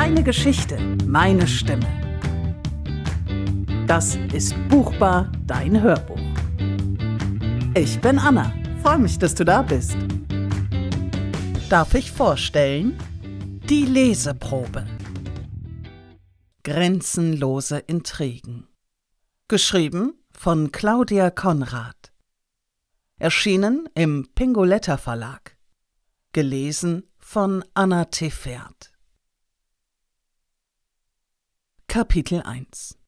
Deine Geschichte, meine Stimme. Das ist Buchbar, dein Hörbuch. Ich bin Anna. Freue mich, dass du da bist. Darf ich vorstellen? Die Leseprobe. Grenzenlose Intrigen. Geschrieben von Claudia Konrad. Erschienen im Pingoletta Verlag. Gelesen von Anna Tefert. Kapitel 1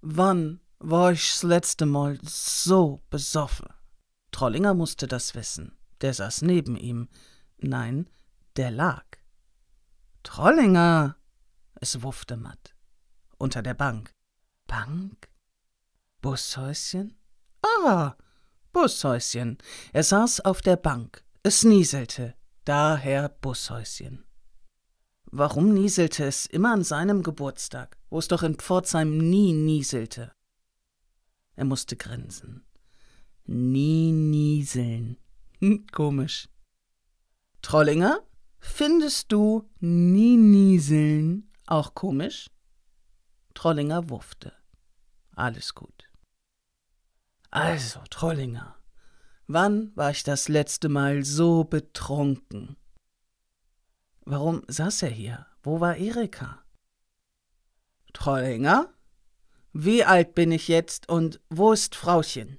Wann war ich das letzte Mal so besoffen? Trollinger musste das wissen. Der saß neben ihm. Nein, der lag. Trollinger! Es wuffte matt. Unter der Bank. Bank? Bushäuschen? Ah, Bushäuschen. Er saß auf der Bank. Es nieselte. Daher Bushäuschen. Warum nieselte es immer an seinem Geburtstag, wo es doch in Pforzheim nie nieselte? Er musste grinsen. Nie nieseln. Hm, komisch. Trollinger, findest du nie nieseln auch komisch? Trollinger wuffte. Alles gut. Also, Trollinger, wann war ich das letzte Mal so betrunken? Warum saß er hier? Wo war Erika? Trollinger? Wie alt bin ich jetzt und wo ist Frauchen?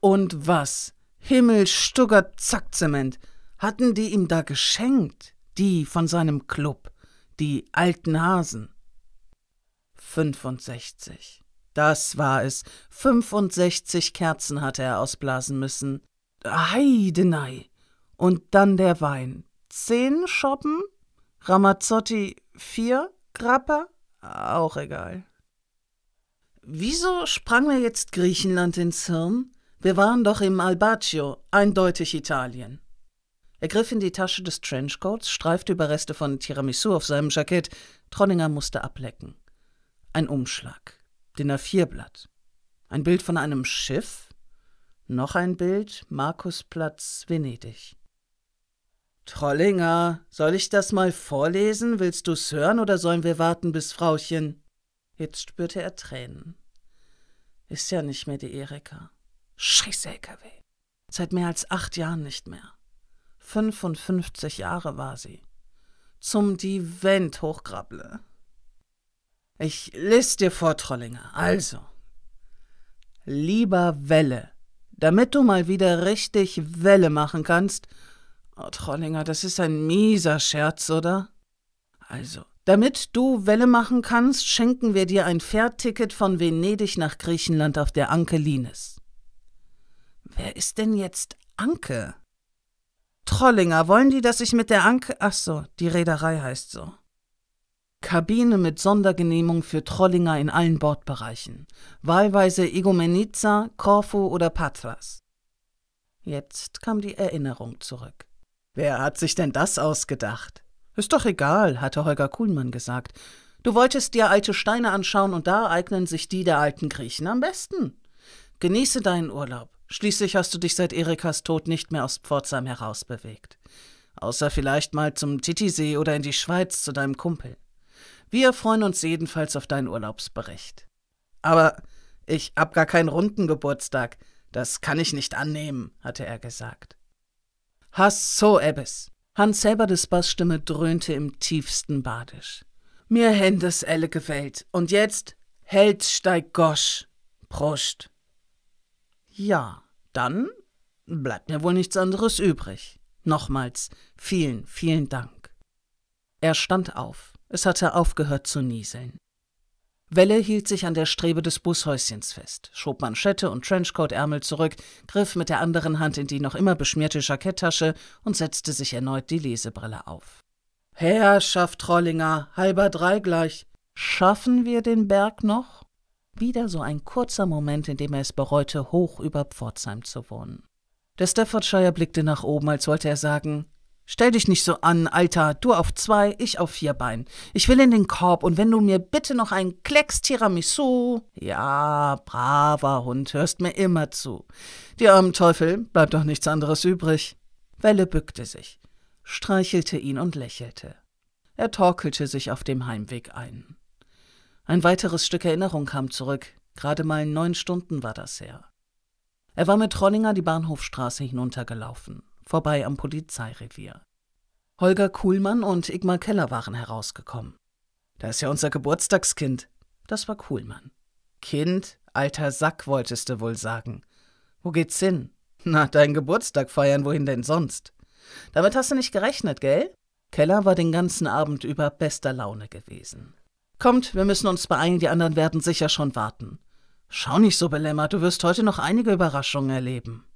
Und was? Himmelstugger Stuttgart, Zackzement. Hatten die ihm da geschenkt? Die von seinem Club. Die alten Hasen. 65. Das war es. 65 Kerzen hatte er ausblasen müssen. Heidenei. Und dann der Wein. 10 Schoppen, Ramazzotti 4 Grappa, auch egal. Wieso sprang mir jetzt Griechenland ins Hirn? Wir waren doch im Albaccio, eindeutig Italien. Er griff in die Tasche des Trenchcoats, streifte Überreste von Tiramisu auf seinem Jackett. Tronninger musste ablecken. Ein Umschlag. DIN A4-Blatt. Ein Bild von einem Schiff. Noch ein Bild, Markusplatz, Venedig. Trollinger, soll ich das mal vorlesen? Willst du's hören oder sollen wir warten, bis Frauchen? Jetzt spürte er Tränen. Ist ja nicht mehr die Erika. Scheiße, LKW. Seit mehr als acht Jahren nicht mehr. 55 Jahre war sie. Zum Divent hochgrable. Ich lese dir vor, Trollinger. Also. Lieber Welle, damit du mal wieder richtig Welle machen kannst, Oh, Trollinger, das ist ein mieser Scherz, oder? Also, damit du Welle machen kannst, schenken wir dir ein Fährticket von Venedig nach Griechenland auf der Anke Limes. Wer ist denn jetzt Anke? Trollinger, wollen die, dass ich mit der Anke. Ach so, die Reederei heißt so. Kabine mit Sondergenehmigung für Trollinger in allen Bordbereichen, wahlweise Egomenica, Korfu oder Patras. Jetzt kam die Erinnerung zurück. Wer hat sich denn das ausgedacht? Ist doch egal, hatte Holger Kuhlmann gesagt. Du wolltest dir alte Steine anschauen und da eignen sich die der alten Griechen am besten. Genieße deinen Urlaub. Schließlich hast du dich seit Erikas Tod nicht mehr aus Pforzheim herausbewegt. Außer vielleicht mal zum Titisee oder in die Schweiz zu deinem Kumpel. Wir freuen uns jedenfalls auf deinen Urlaubsbericht. Aber ich hab gar keinen runden Geburtstag. Das kann ich nicht annehmen, hatte er gesagt. Hass so ebbes. Hans selber des Bassstimme dröhnte im tiefsten Badisch. Mir händes elle gefällt. Und jetzt hält steig gosch. Prost. Ja, dann bleibt mir wohl nichts anderes übrig. Nochmals vielen, vielen Dank. Er stand auf. Es hatte aufgehört zu nieseln. Welle hielt sich an der Strebe des Bushäuschens fest, schob Manschette und Trenchcoat-Ärmel zurück, griff mit der anderen Hand in die noch immer beschmierte Jacketttasche und setzte sich erneut die Lesebrille auf. Herrschaft Trollinger, halber drei gleich. Schaffen wir den Berg noch? Wieder so ein kurzer Moment, in dem er es bereute, hoch über Pforzheim zu wohnen. Der Staffordshire blickte nach oben, als wollte er sagen, Stell dich nicht so an, Alter. Du auf zwei, ich auf vier Beinen. Ich will in den Korb und wenn du mir bitte noch einen Klecks Tiramisu. Ja, braver Hund, hörst mir immer zu. Die armen Teufel, bleibt doch nichts anderes übrig. Welle bückte sich, streichelte ihn und lächelte. Er torkelte sich auf dem Heimweg ein. Ein weiteres Stück Erinnerung kam zurück. Gerade mal neun Stunden war das her. Er war mit Trollinger die Bahnhofstraße hinuntergelaufen vorbei am Polizeirevier. Holger Kuhlmann und Igmar Keller waren herausgekommen. Da ist ja unser Geburtstagskind. Das war Kuhlmann. Kind, alter Sack, wolltest du wohl sagen. Wo geht's hin? Na, deinen Geburtstag feiern, wohin denn sonst? Damit hast du nicht gerechnet, gell? Keller war den ganzen Abend über bester Laune gewesen. Kommt, wir müssen uns beeilen, die anderen werden sicher schon warten. Schau nicht so belämmert, du wirst heute noch einige Überraschungen erleben.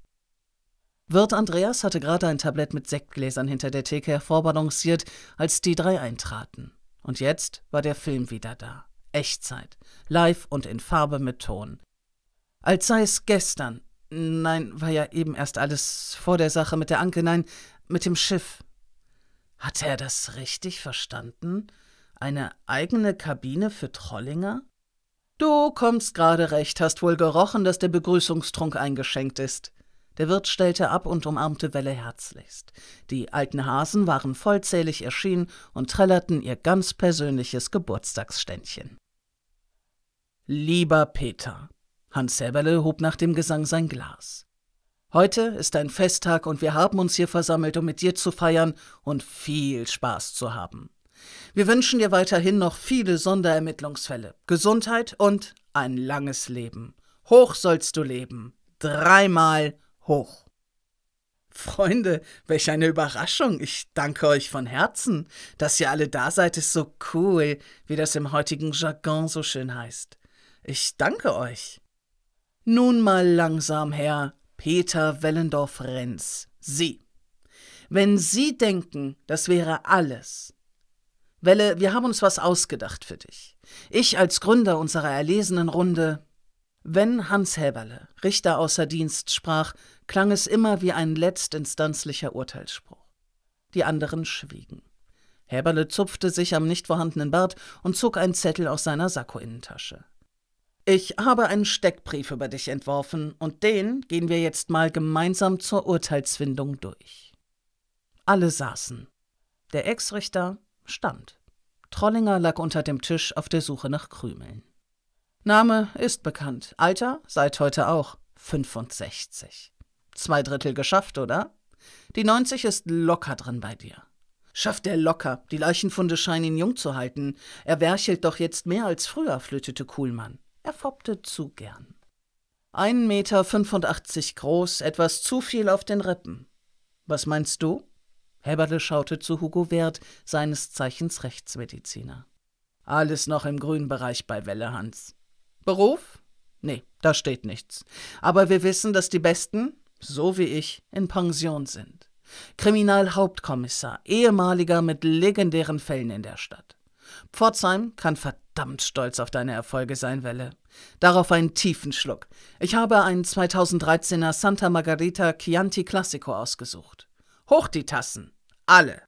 Wirt Andreas hatte gerade ein Tablett mit Sektgläsern hinter der Theke hervorbalanciert, als die drei eintraten. Und jetzt war der Film wieder da. Echtzeit. Live und in Farbe mit Ton. Als sei es gestern. Nein, war ja eben erst alles vor der Sache mit der Anke, nein, mit dem Schiff. Hatte er das richtig verstanden? Eine eigene Kabine für Trollinger? Du kommst gerade recht, hast wohl gerochen, dass der Begrüßungstrunk eingeschenkt ist. Der Wirt stellte ab und umarmte Welle herzlichst. Die alten Hasen waren vollzählig erschienen und trällerten ihr ganz persönliches Geburtstagsständchen. Lieber Peter, Hans Säberle hob nach dem Gesang sein Glas. Heute ist ein Festtag und wir haben uns hier versammelt, um mit dir zu feiern und viel Spaß zu haben. Wir wünschen dir weiterhin noch viele Sonderermittlungsfälle, Gesundheit und ein langes Leben. Hoch sollst du leben. Dreimal hoch. Freunde, welch eine Überraschung. Ich danke euch von Herzen, dass ihr alle da seid, ist so cool, wie das im heutigen Jargon so schön heißt. Ich danke euch. Nun mal langsam Herr Peter Wellendorf-Renz, Sie. Wenn Sie denken, das wäre alles. Welle, wir haben uns was ausgedacht für dich. Ich als Gründer unserer erlesenen Runde, wenn Hans Häberle, Richter außer Dienst, sprach, klang es immer wie ein letztinstanzlicher Urteilsspruch. Die anderen schwiegen. Häberle zupfte sich am nicht vorhandenen Bart und zog einen Zettel aus seiner Sakkoinnentasche. Ich habe einen Steckbrief über dich entworfen und den gehen wir jetzt mal gemeinsam zur Urteilsfindung durch. Alle saßen. Der Ex-Richter stand. Trollinger lag unter dem Tisch auf der Suche nach Krümeln. Name ist bekannt. Alter seit heute auch 65. Zwei Drittel geschafft, oder? Die 90 ist locker drin bei dir. Schafft er locker, die Leichenfunde scheinen ihn jung zu halten. Er werchelt doch jetzt mehr als früher, flötete Kuhlmann. Er foppte zu gern. 1,85 Meter groß, etwas zu viel auf den Rippen. Was meinst du? Heberle schaute zu Hugo Wert, seines Zeichens Rechtsmediziner. Alles noch im grünen Bereich bei Welle, Hans. Beruf? Nee, da steht nichts. Aber wir wissen, dass die Besten, so wie ich, in Pension sind. Kriminalhauptkommissar, ehemaliger mit legendären Fällen in der Stadt. Pforzheim kann verdammt stolz auf deine Erfolge sein, Welle. Darauf einen tiefen Schluck. Ich habe einen 2013er Santa Margarita Chianti Classico ausgesucht. Hoch die Tassen. Alle.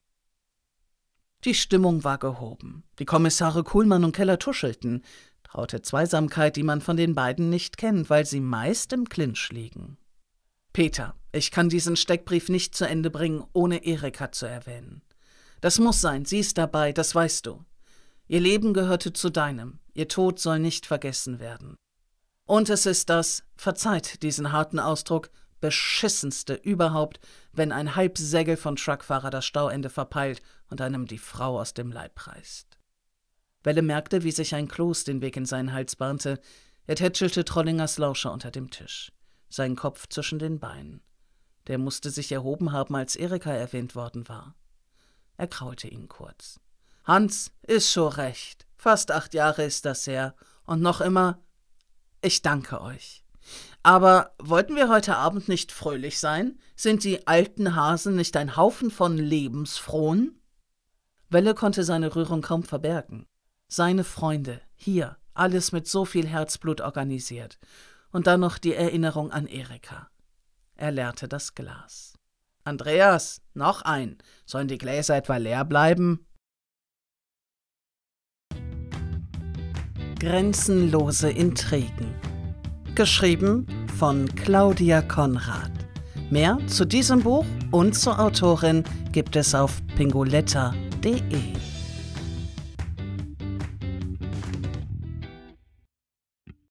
Die Stimmung war gehoben. Die Kommissare Kuhlmann und Keller tuschelten. Traute Zweisamkeit, die man von den beiden nicht kennt, weil sie meist im Clinch liegen. Peter, ich kann diesen Steckbrief nicht zu Ende bringen, ohne Erika zu erwähnen. Das muss sein, sie ist dabei, das weißt du. Ihr Leben gehörte zu deinem, ihr Tod soll nicht vergessen werden. Und es ist das, verzeiht diesen harten Ausdruck, beschissenste überhaupt, wenn ein Halbsägel von Truckfahrer das Stauende verpeilt und einem die Frau aus dem Leib reißt. Welle merkte, wie sich ein Kloß den Weg in seinen Hals bahnte. Er tätschelte Trollingers Lauscher unter dem Tisch, seinen Kopf zwischen den Beinen. Der musste sich erhoben haben, als Erika erwähnt worden war. Er kraulte ihn kurz. Hans, ist schon recht. Fast acht Jahre ist das her. Und noch immer, ich danke euch. Aber wollten wir heute Abend nicht fröhlich sein? Sind die alten Hasen nicht ein Haufen von Lebensfrohen? Welle konnte seine Rührung kaum verbergen seine Freunde, hier, alles mit so viel Herzblut organisiert. Und dann noch die Erinnerung an Erika. Er leerte das Glas. Andreas, noch ein. Sollen die Gläser etwa leer bleiben? Grenzenlose Intrigen. Geschrieben von Claudia Konrad. Mehr zu diesem Buch und zur Autorin gibt es auf pingoletta.de.